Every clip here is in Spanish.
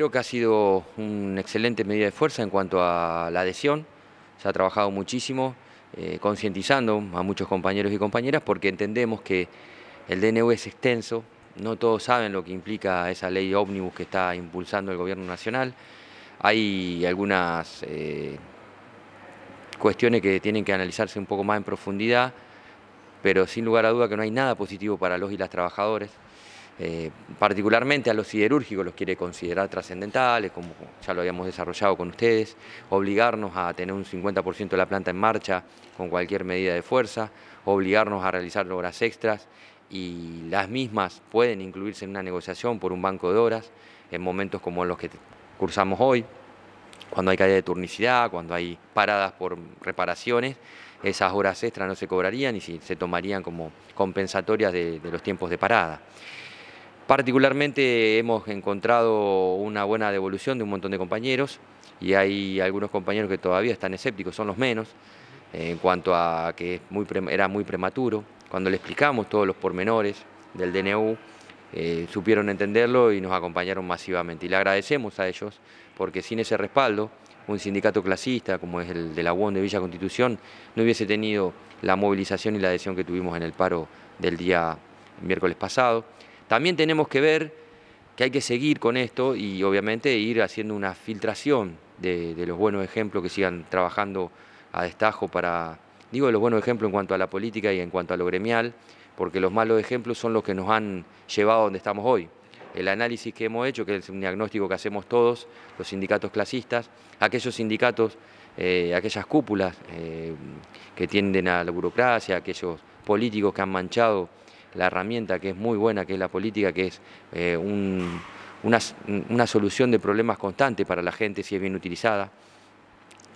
Creo que ha sido una excelente medida de fuerza en cuanto a la adhesión. Se ha trabajado muchísimo, eh, concientizando a muchos compañeros y compañeras porque entendemos que el DNU es extenso, no todos saben lo que implica esa ley ómnibus que está impulsando el gobierno nacional. Hay algunas eh, cuestiones que tienen que analizarse un poco más en profundidad, pero sin lugar a duda que no hay nada positivo para los y las trabajadores. Eh, particularmente a los siderúrgicos los quiere considerar trascendentales, como ya lo habíamos desarrollado con ustedes, obligarnos a tener un 50% de la planta en marcha con cualquier medida de fuerza, obligarnos a realizar horas extras y las mismas pueden incluirse en una negociación por un banco de horas en momentos como los que cursamos hoy, cuando hay caída de turnicidad, cuando hay paradas por reparaciones, esas horas extras no se cobrarían y se tomarían como compensatorias de los tiempos de parada. Particularmente hemos encontrado una buena devolución de un montón de compañeros y hay algunos compañeros que todavía están escépticos, son los menos, en cuanto a que era muy prematuro. Cuando le explicamos todos los pormenores del DNU, eh, supieron entenderlo y nos acompañaron masivamente. Y le agradecemos a ellos porque sin ese respaldo, un sindicato clasista como es el de la UON de Villa Constitución no hubiese tenido la movilización y la adhesión que tuvimos en el paro del día miércoles pasado. También tenemos que ver que hay que seguir con esto y obviamente ir haciendo una filtración de, los buenos ejemplos que sigan trabajando a destajo para, digo los buenos ejemplos en cuanto a la política y en cuanto a lo gremial, porque los malos ejemplos son los que nos han llevado a donde estamos hoy. El análisis que hemos hecho, que es un diagnóstico que hacemos todos, los sindicatos clasistas, aquellos sindicatos, eh, aquellas cúpulas eh, que tienden a la burocracia, aquellos políticos que han manchado la herramienta que es muy buena, que es la política, que es eh, una, solución de problemas constantes para la gente si es bien utilizada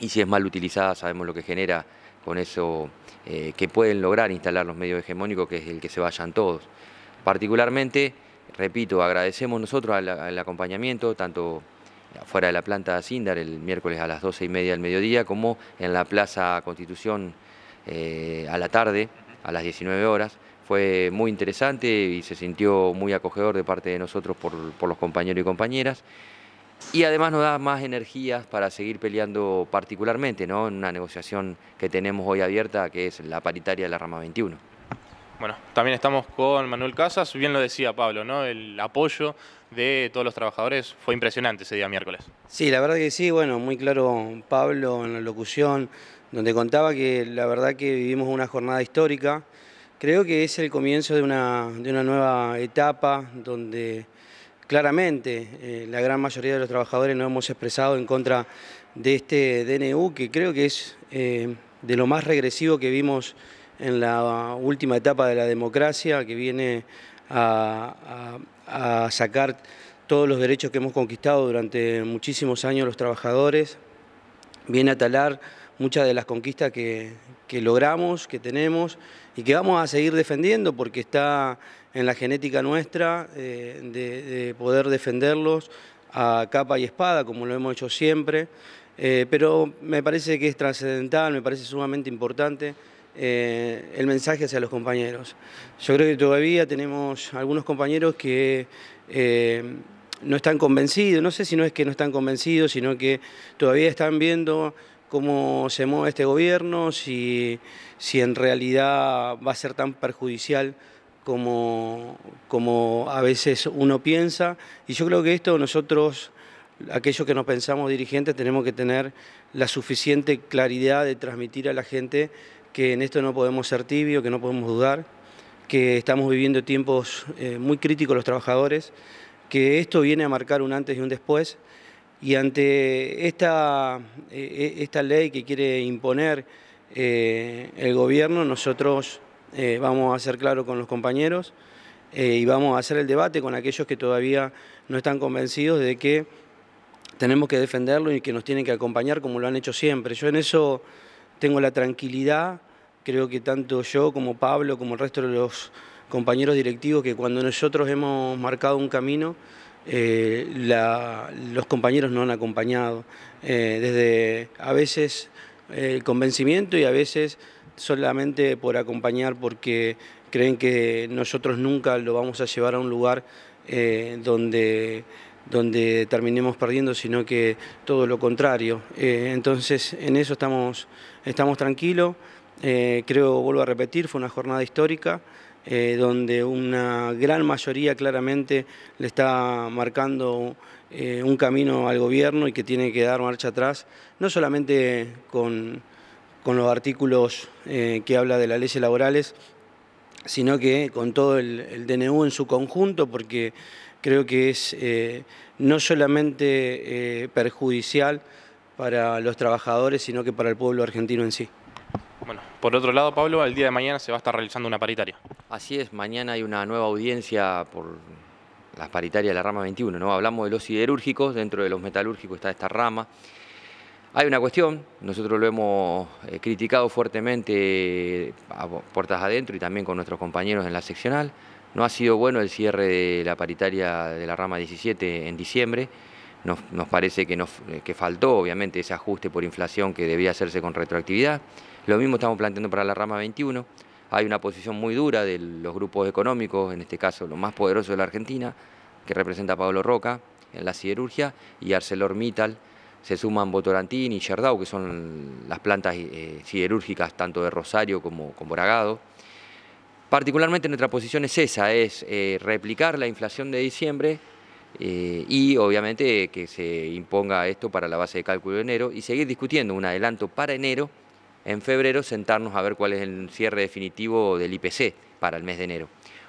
y si es mal utilizada sabemos lo que genera con eso eh, que pueden lograr instalar los medios hegemónicos, que es el que se vayan todos. Particularmente, repito, agradecemos nosotros el acompañamiento, tanto fuera de la planta de Sindar el miércoles a las 12 y media del mediodía, como en la Plaza Constitución eh, a la tarde, a las 19 horas, fue muy interesante y se sintió muy acogedor de parte de nosotros por, los compañeros y compañeras. Y además nos da más energías para seguir peleando particularmente ¿no? en una negociación que tenemos hoy abierta, que es la paritaria de la Rama 21. Bueno, también estamos con Manuel Casas, bien lo decía Pablo, ¿no? el apoyo de todos los trabajadores fue impresionante ese día miércoles. Sí, la verdad que sí, bueno, muy claro Pablo en la locución, donde contaba que la verdad que vivimos una jornada histórica, Creo que es el comienzo de una, nueva etapa donde claramente eh, la gran mayoría de los trabajadores nos hemos expresado en contra de este DNU, que creo que es eh, de lo más regresivo que vimos en la última etapa de la democracia, que viene a, a sacar todos los derechos que hemos conquistado durante muchísimos años los trabajadores, viene a talar muchas de las conquistas que, logramos, que tenemos y que vamos a seguir defendiendo porque está en la genética nuestra eh, de, poder defenderlos a capa y espada, como lo hemos hecho siempre. Eh, pero me parece que es trascendental, me parece sumamente importante eh, el mensaje hacia los compañeros. Yo creo que todavía tenemos algunos compañeros que no están convencidos, no sé si no es que no están convencidos, sino que todavía están viendo cómo se mueve este gobierno, si, en realidad va a ser tan perjudicial como, como a veces uno piensa. Y yo creo que esto nosotros, aquellos que nos pensamos dirigentes, tenemos que tener la suficiente claridad de transmitir a la gente que en esto no podemos ser tibios, que no podemos dudar, que estamos viviendo tiempos eh, muy críticos los trabajadores, que esto viene a marcar un antes y un después y ante esta, e, e, esta ley que quiere imponer eh, el gobierno, nosotros eh, vamos a ser claros con los compañeros eh, y vamos a hacer el debate con aquellos que todavía no están convencidos de que tenemos que defenderlo y que nos tienen que acompañar como lo han hecho siempre. Yo en eso tengo la tranquilidad, creo que tanto yo como Pablo, como el resto de los compañeros directivos, que cuando nosotros hemos marcado un camino, eh, los compañeros no han acompañado, eh, desde a veces el convencimiento y a veces solamente por acompañar porque creen que nosotros nunca lo vamos a llevar a un lugar eh, donde, donde terminemos perdiendo, sino que todo lo contrario. entonces en eso estamos, estamos tranquilos. creo, vuelvo a repetir, fue una jornada histórica. Eh, donde una gran mayoría claramente le está marcando eh, un camino al gobierno y que tiene que dar marcha atrás, no solamente con, los artículos eh, que habla de las leyes laborales, sino que con todo el DNU en su conjunto, porque creo que es no solamente perjudicial para los trabajadores, sino que para el pueblo argentino en sí. Bueno, por otro lado, Pablo, el día de mañana se va a estar realizando una paritaria. Así es, mañana hay una nueva audiencia por las paritarias de la rama 21, ¿no? Hablamos de los siderúrgicos, dentro de los metalúrgicos está esta rama. Hay una cuestión, nosotros lo hemos eh, criticado fuertemente eh, a puertas adentro y también con nuestros compañeros en la seccional. No ha sido bueno el cierre de la paritaria de la rama 17 en diciembre. Nos, parece que, nos, eh, faltó, obviamente, ese ajuste por inflación que debía hacerse con retroactividad. Lo mismo estamos planteando para la rama 21. Hay una posición muy dura de los grupos económicos, en este caso lo más poderoso de la Argentina, que representa Pablo Roca en la siderurgia, y ArcelorMittal, se suman Botorantín y Yerdau, que son las plantas eh, siderúrgicas tanto de Rosario como, con Boragado Particularmente nuestra posición es esa, es eh, replicar la inflación de diciembre eh, y obviamente que se imponga esto para la base de cálculo de enero y seguir discutiendo un adelanto para enero, en febrero sentarnos a ver cuál es el cierre definitivo del IPC para el mes de enero.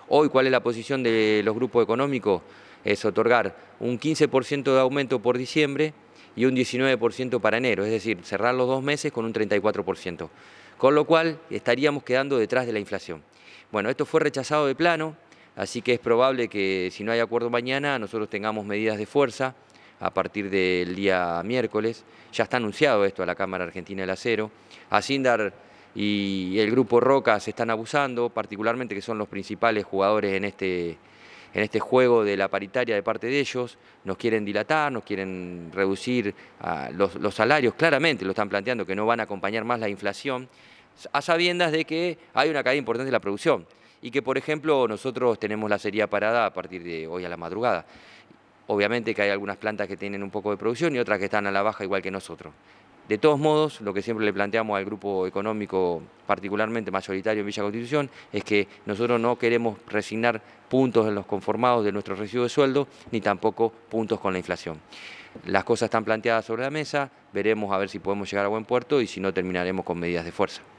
Hoy, ¿cuál es la posición de los grupos económicos? Es otorgar un 15% de aumento por diciembre y un 19% para enero, es decir, cerrar los dos meses con un 34%, con lo cual estaríamos quedando detrás de la inflación. Bueno, esto fue rechazado de plano, Así que es probable que si no hay acuerdo mañana, nosotros tengamos medidas de fuerza a partir del día miércoles. Ya está anunciado esto a la Cámara Argentina del Acero. Asindar y el grupo Roca se están abusando, particularmente que son los principales jugadores este, en este, juego de la paritaria de parte de ellos. Nos quieren dilatar, nos quieren reducir los, los salarios, claramente lo están planteando, que no van a acompañar más la inflación, a sabiendas de que hay una caída importante de la producción y que, por ejemplo, nosotros tenemos la serie parada a partir de hoy a la madrugada. Obviamente que hay algunas plantas que tienen un poco de producción y otras que están a la baja igual que nosotros. De todos modos, lo que siempre le planteamos al grupo económico, particularmente mayoritario en Villa Constitución, es que nosotros no queremos resignar puntos en los conformados de nuestro residuo de sueldo, ni tampoco puntos con la inflación. Las cosas están planteadas sobre la mesa, veremos a ver si podemos llegar a buen puerto y si no terminaremos con medidas de fuerza.